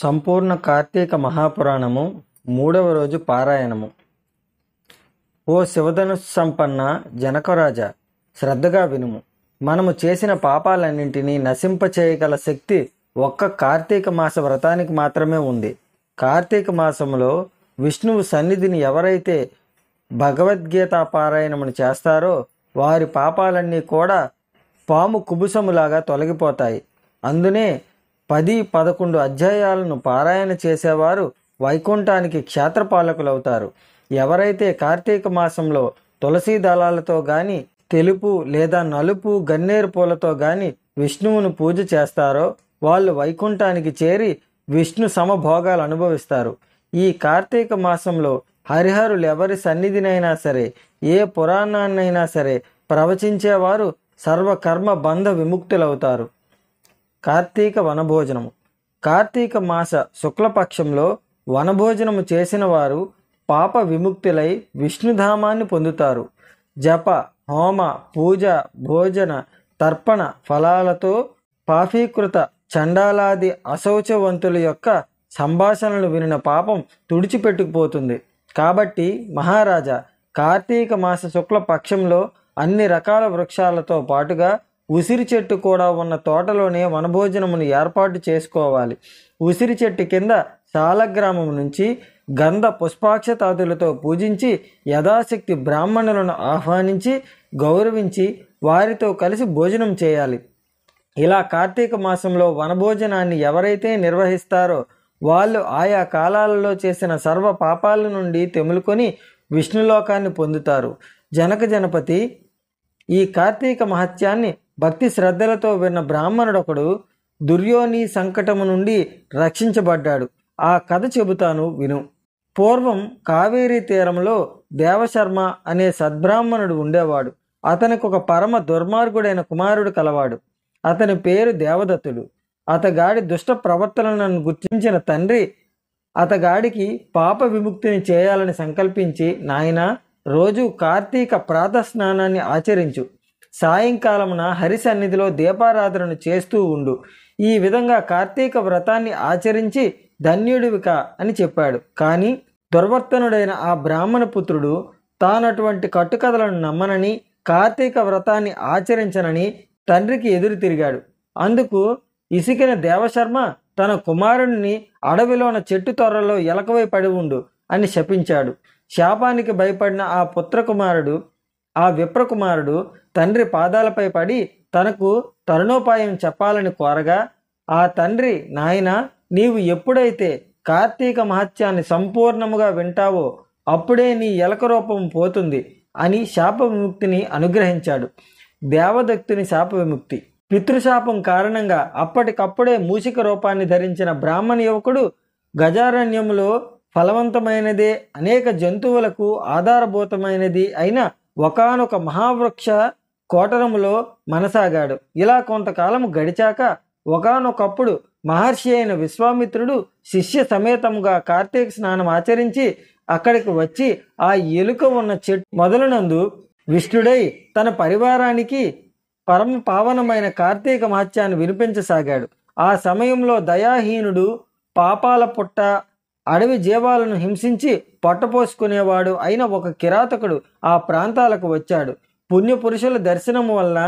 సంపూర్ణ కార్తీక మహాపురాణము మూడవ రోజు పారాయణము ఓ శివధనుస్ సంపన్న జనకరాజ శ్రద్ధగా వినుము మనము చేసిన పాపాలన్నింటినీ నశింపచేయగల శక్తి ఒక్క కార్తీక మాస వ్రతానికి మాత్రమే ఉంది కార్తీక మాసంలో విష్ణువు సన్నిధిని ఎవరైతే భగవద్గీత పారాయణమును చేస్తారో వారి పాపాలన్నీ కూడా పాము కుబుసములాగా తొలగిపోతాయి అందునే పది పదకొండు అధ్యాయాలను పారాయణ చేసేవారు వైకుంఠానికి క్షేత్రపాలకులవుతారు ఎవరైతే కార్తీక మాసంలో తులసీ దళాలతో గాని తెలుపు లేదా నలుపు గన్నేరు పూలతో గాని విష్ణువును పూజ చేస్తారో వాళ్ళు వైకుంఠానికి చేరి విష్ణు సమభోగాలు అనుభవిస్తారు ఈ కార్తీక మాసంలో హరిహరులు ఎవరి సన్నిధినైనా సరే ఏ పురాణాన్నైనా సరే ప్రవచించేవారు సర్వకర్మ బంధ విముక్తులవుతారు కార్తీక వనభోజనము కార్తీక మాస శుక్లపక్షంలో వనభోజనము చేసిన వారు పాప విముక్తులై విష్ణుధామాన్ని పొందుతారు జప హోమ పూజ భోజన తర్పణ ఫలాలతో పాఫీకృత చండాలాది అశౌచవంతుల యొక్క సంభాషణలు వినిన పాపం తుడిచిపెట్టుకుపోతుంది కాబట్టి మహారాజా కార్తీక మాస శుక్ల పక్షంలో అన్ని రకాల వృక్షాలతో పాటుగా ఉసిరి చెట్టు కూడా ఉన్న తోటలోనే వనభోజనమును ఏర్పాటు చేసుకోవాలి ఉసిరి చెట్టు కింద సాలగ్రామం నుంచి గంధ పుష్పాక్షతాదులతో పూజించి యథాశక్తి బ్రాహ్మణులను ఆహ్వానించి గౌరవించి వారితో కలిసి భోజనం చేయాలి ఇలా కార్తీక మాసంలో వనభోజనాన్ని ఎవరైతే నిర్వహిస్తారో వాళ్ళు ఆయా కాలాలలో చేసిన సర్వ పాపాల నుండి తెములుకొని విష్ణులోకాన్ని పొందుతారు జనక జనపతి ఈ కార్తీక మహత్యాన్ని భక్తి శ్రద్ధలతో విన్న బ్రాహ్మణుడొకడు దుర్యోని సంకటము నుండి రక్షించబడ్డాడు ఆ కథ చెబుతాను విను పూర్వం కావేరీ తీరంలో దేవశర్మ అనే సద్బ్రాహ్మణుడు ఉండేవాడు అతనికి ఒక పరమ దుర్మార్గుడైన కుమారుడు కలవాడు అతని పేరు దేవదత్తుడు అతగాడి దుష్ట ప్రవర్తనలను గుర్తించిన తండ్రి అతగాడికి పాప విముక్తిని చేయాలని సంకల్పించి నాయన రోజు కార్తీక ప్రాత స్నానాన్ని ఆచరించు సాయంకాలమున హరి సన్నిధిలో దీపారాధనను చేస్తూ ఉండు ఈ విధంగా కార్తీక వ్రతాన్ని ఆచరించి ధన్యుడివిక అని చెప్పాడు కానీ దుర్వర్తనుడైన ఆ బ్రాహ్మణ పుత్రుడు తానటువంటి కట్టుకథలను నమ్మనని కార్తీక వ్రతాన్ని ఆచరించనని తండ్రికి ఎదురు తిరిగాడు అందుకు ఇసికిన దేవశర్మ తన కుమారుణ్ణి అడవిలోన చెట్టు తొర్రలో ఎలకవై పడి ఉండు అని శపించాడు శాపానికి భయపడిన ఆ పుత్రకుమారుడు ఆ విప్రకుమారుడు తండ్రి పాదాలపై పడి తనకు తరుణోపాయం చెప్పాలని కోరగా ఆ తండ్రి నాయన నీవు ఎప్పుడైతే కార్తీక మహత్యాన్ని సంపూర్ణముగా వింటావో అప్పుడే నీ ఎలక రూపం పోతుంది అని శాప విముక్తిని అనుగ్రహించాడు దేవదక్తుని శాప విముక్తి పితృశాపం కారణంగా అప్పటికప్పుడే మూషిక రూపాన్ని ధరించిన బ్రాహ్మణ యువకుడు గజారణ్యములో ఫలవంతమైనదే అనేక జంతువులకు ఆధారభూతమైనది అయిన ఒకనొక మహావృక్ష కోటరములో మనసాగాడు ఇలా కొంతకాలం గడిచాక ఒకనొకప్పుడు మహర్షి అయిన విశ్వామిత్రుడు శిష్య సమేతముగా కార్తీక స్నానం ఆచరించి అక్కడికి వచ్చి ఆ ఎలుక ఉన్న చెట్టు మొదలనందు విష్ణుడై తన పరివారానికి పరమ పావనమైన కార్తీక మహత్యాన్ని వినిపించసాగాడు ఆ సమయంలో దయాహీనుడు పాపాల పుట్ట అడవి జీవాలను హింసించి పొట్టపోసుకునేవాడు అయిన ఒక కిరాతకుడు ఆ ప్రాంతాలకు వచ్చాడు పుణ్యపురుషుల దర్శనం వలన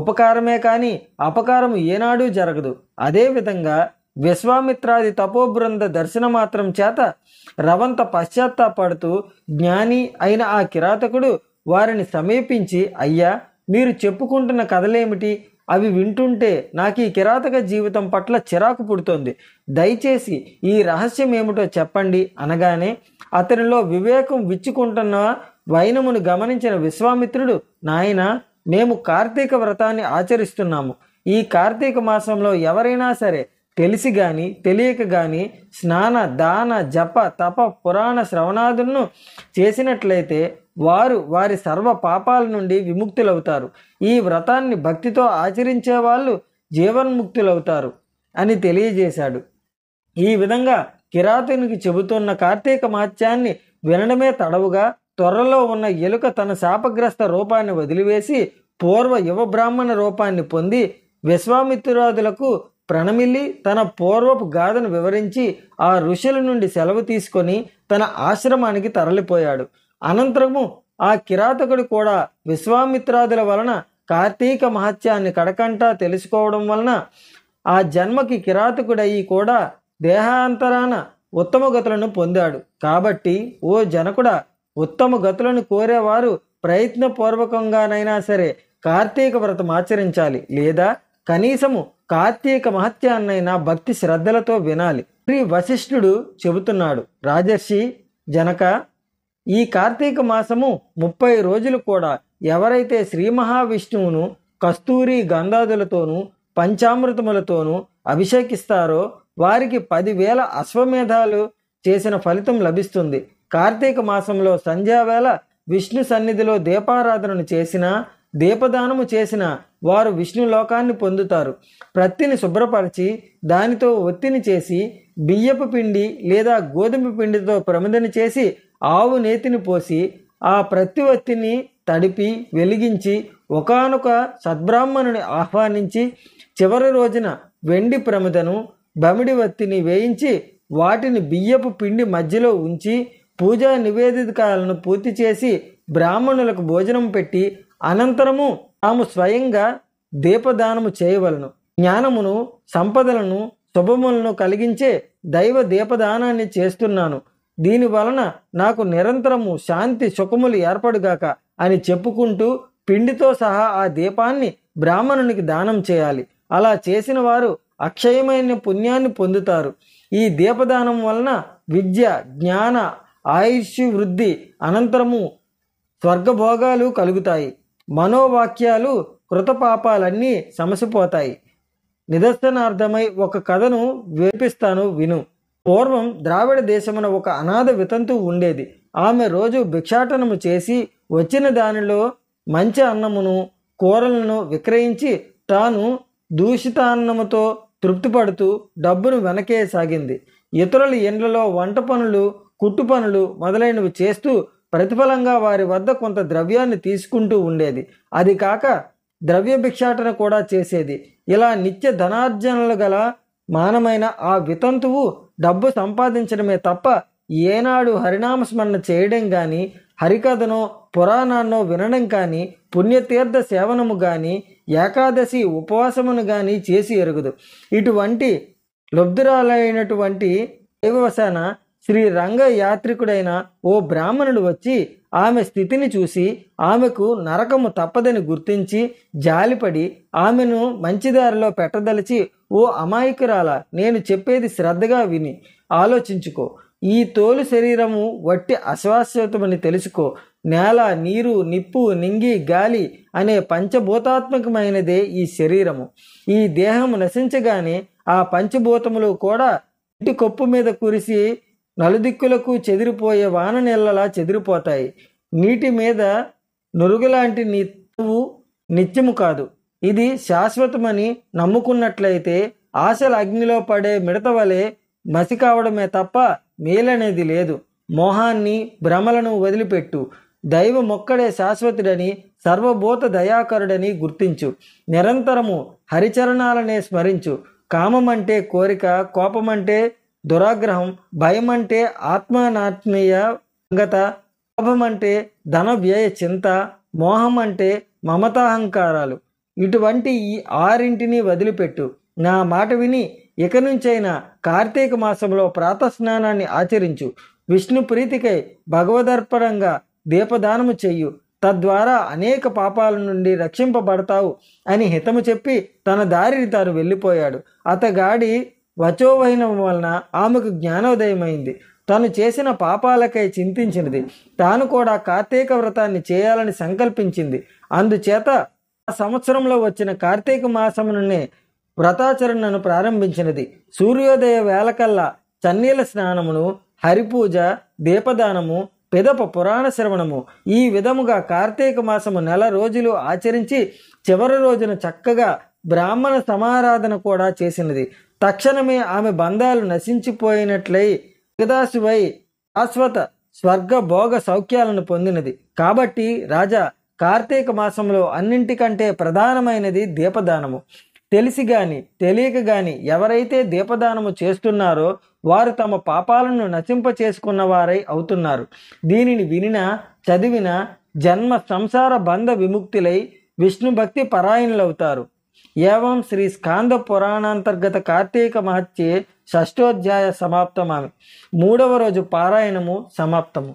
ఉపకారమే కాని అపకారం ఏనాడూ జరగదు అదేవిధంగా విశ్వామిత్రాది తపోబృంద దర్శన మాత్రం చేత రవంత పశ్చాత్తాపడుతూ జ్ఞాని అయిన ఆ కిరాతకుడు వారిని సమీపించి అయ్యా మీరు చెప్పుకుంటున్న కథలేమిటి అవి వింటుంటే నాకు ఈ కిరాతక జీవితం పట్ల చిరాకు పుడుతోంది దయచేసి ఈ రహస్యం ఏమిటో చెప్పండి అనగానే అతనిలో వివేకం విచ్చుకుంటున్న వైనమును గమనించిన విశ్వామిత్రుడు నాయన మేము కార్తీక వ్రతాన్ని ఆచరిస్తున్నాము ఈ కార్తీక మాసంలో ఎవరైనా సరే తెలిసి గాని తెలియక గాని స్నాన దాన జప తప పురాణ శ్రవణాదులను చేసినట్లయితే వారు వారి సర్వ పాపాల నుండి విముక్తులవుతారు ఈ వ్రతాన్ని భక్తితో ఆచరించే వాళ్ళు జీవన్ముక్తులవుతారు అని తెలియజేశాడు ఈ విధంగా కిరాతునికి చెబుతున్న కార్తీక మాత్యాన్ని వినడమే తడవుగా త్వరలో ఉన్న ఎలుక తన శాపగ్రస్త రూపాన్ని వదిలివేసి పూర్వ యువ బ్రాహ్మణ రూపాన్ని పొంది విశ్వామిత్రురాదులకు ప్రణమిల్లి తన పూర్వపు గాథను వివరించి ఆ ఋషుల నుండి సెలవు తీసుకొని తన ఆశ్రమానికి తరలిపోయాడు అనంతరము ఆ కిరాతకుడు కూడా విశ్వామిత్రాదుల వలన కార్తీక మహత్యాన్ని కడకంటా తెలుసుకోవడం వలన ఆ జన్మకి కిరాతకుడయ్యి కూడా దేహాంతరాన ఉత్తమ గతులను పొందాడు కాబట్టి ఓ జనకుడా ఉత్తమ గతులను కోరేవారు ప్రయత్నపూర్వకంగానైనా సరే కార్తీక వ్రతం ఆచరించాలి లేదా కనీసము కార్తీక మహత్యాన్నైనా భక్తి శ్రద్ధలతో వినాలి శ్రీ వశిష్ఠుడు చెబుతున్నాడు రాజర్షి జనక ఈ కార్తీక మాసము ముప్పై రోజులు కూడా ఎవరైతే శ్రీ మహావిష్ణువును కస్తూరి గంధాదులతోనూ పంచామృతములతోనూ అభిషేకిస్తారో వారికి పదివేల అశ్వమేధాలు చేసిన ఫలితం లభిస్తుంది కార్తీక మాసంలో సంధ్యావేళ విష్ణు సన్నిధిలో దీపారాధనను చేసినా దీపదానము చేసిన వారు విష్ణు లోకాన్ని పొందుతారు ప్రత్తిని శుభ్రపరిచి దానితో ఒత్తిని చేసి బియ్యపు పిండి లేదా గోధుమ పిండితో ప్రమదన చేసి ఆవు నేతిని పోసి ఆ ప్రతి ఒత్తిని తడిపి వెలిగించి ఒకనొక సద్బ్రాహ్మణుని ఆహ్వానించి చివరి రోజున వెండి ప్రమిదను బమిడి వత్తిని వేయించి వాటిని బియ్యపు పిండి మధ్యలో ఉంచి పూజా నివేదికలను పూర్తి చేసి బ్రాహ్మణులకు భోజనం పెట్టి అనంతరము తాము స్వయంగా దీపదానము చేయవలను జ్ఞానమును సంపదలను శుభములను కలిగించే దైవ దీపదానాన్ని చేస్తున్నాను దీని వలన నాకు నిరంతరము శాంతి సుఖములు ఏర్పడుగాక అని చెప్పుకుంటూ పిండితో సహా ఆ దీపాన్ని బ్రాహ్మణునికి దానం చేయాలి అలా చేసిన వారు అక్షయమైన పుణ్యాన్ని పొందుతారు ఈ దీపదానం వలన విద్య జ్ఞాన ఆయుష్ వృద్ధి అనంతరము స్వర్గభోగాలు కలుగుతాయి మనోవాక్యాలు కృతపాపాలన్నీ సమసిపోతాయి నిదర్శనార్థమై ఒక కథను వేపిస్తాను విను పూర్వం ద్రావిడ దేశమున ఒక అనాథ వితంతు ఉండేది ఆమె రోజు భిక్షాటనము చేసి వచ్చిన దానిలో మంచి అన్నమును కూరలను విక్రయించి తాను దూషితాన్నముతో తృప్తిపడుతూ డబ్బును వెనకేయసాగింది ఇతరుల ఇండ్లలో వంట పనులు కుట్టు పనులు మొదలైనవి చేస్తూ ప్రతిఫలంగా వారి వద్ద కొంత ద్రవ్యాన్ని తీసుకుంటూ ఉండేది అది కాక ద్రవ్య భిక్షాటన కూడా చేసేది ఇలా నిత్య ధనార్జనలు గల మానమైన ఆ వితంతువు డబ్బు సంపాదించడమే తప్ప ఏనాడు హరినామస్మరణ చేయడం కానీ హరికథనో పురాణాన్నో వినడం కానీ పుణ్యతీర్థ సేవనము కానీ ఏకాదశి ఉపవాసమును కానీ చేసి ఎరుగుదు ఇటువంటి లబ్ధురాలైనటువంటి దేవవశాన శ్రీ రంగ యాత్రికుడైన ఓ బ్రాహ్మణుడు వచ్చి ఆమె స్థితిని చూసి ఆమెకు నరకము తప్పదని గుర్తించి జాలిపడి ఆమెను మంచిదారిలో పెట్టదలిచి ఓ అమాయకురాల నేను చెప్పేది శ్రద్ధగా విని ఆలోచించుకో ఈ తోలు శరీరము వట్టి అశ్వాశ్వతమని తెలుసుకో నేల నీరు నిప్పు నింగి గాలి అనే పంచభూతాత్మకమైనదే ఈ శరీరము ఈ దేహము నశించగానే ఆ పంచభూతములు కూడా ఇంటి కొప్పు మీద కురిసి నలుదిక్కులకు చెదిరిపోయే వాన నీళ్ళలా చెదిరిపోతాయి నీటి మీద నురుగులాంటి నీ తవ్వు నిత్యము కాదు ఇది శాశ్వతమని నమ్ముకున్నట్లయితే ఆశల అగ్నిలో పడే మిడత వలె మసి కావడమే తప్ప మేలనేది లేదు మోహాన్ని భ్రమలను వదిలిపెట్టు దైవ మొక్కడే శాశ్వతుడని సర్వభూత దయాకరుడని గుర్తించు నిరంతరము హరిచరణాలనే స్మరించు కామమంటే కోరిక కోపమంటే దురాగ్రహం భయం అంటే ఆత్మానాత్మీయ అంగత లాభం అంటే ధన వ్యయ చింత మోహం అంటే మమతాహంకారాలు ఇటువంటి ఈ ఆరింటిని వదిలిపెట్టు నా మాట విని ఇక నుంచైనా కార్తీక మాసంలో ప్రాతస్నానాన్ని ఆచరించు విష్ణు ప్రీతికై భగవదర్పణంగా దీపదానము చెయ్యు తద్వారా అనేక పాపాల నుండి రక్షింపబడతావు అని హితము చెప్పి తన దారిని తాను వెళ్ళిపోయాడు అతగాడి వచోవైనం వలన ఆమెకు జ్ఞానోదయమైంది తను చేసిన పాపాలకై చింతించినది తాను కూడా కార్తీక వ్రతాన్ని చేయాలని సంకల్పించింది అందుచేత ఆ సంవత్సరంలో వచ్చిన కార్తీక మాసముననే వ్రతాచరణను ప్రారంభించినది సూర్యోదయ వేళకల్లా చన్నీల స్నానమును హరిపూజ దీపదానము పిదప పురాణ శ్రవణము ఈ విధముగా కార్తీక మాసము నెల రోజులు ఆచరించి చివరి రోజున చక్కగా బ్రాహ్మణ సమారాధన కూడా చేసినది తక్షణమే ఆమె బంధాలు నశించిపోయినట్లయి విదాసువై శాశ్వత స్వర్గ భోగ సౌఖ్యాలను పొందినది కాబట్టి రాజా కార్తీక మాసంలో అన్నింటికంటే ప్రధానమైనది దీపదానము తెలిసి గాని తెలియక గాని ఎవరైతే దీపదానము చేస్తున్నారో వారు తమ పాపాలను నశింప చేసుకున్న వారై అవుతున్నారు దీనిని వినిన చదివిన జన్మ సంసార బంధ విముక్తులై విష్ణు భక్తి పరాయణులవుతారు ఏవం శ్రీ స్కాంద పురాణాంతర్గత కార్తీక మహత్యే షష్ఠోధ్యాయ సమాప్తమామి మూడవ రోజు పారాయణము సమాప్తము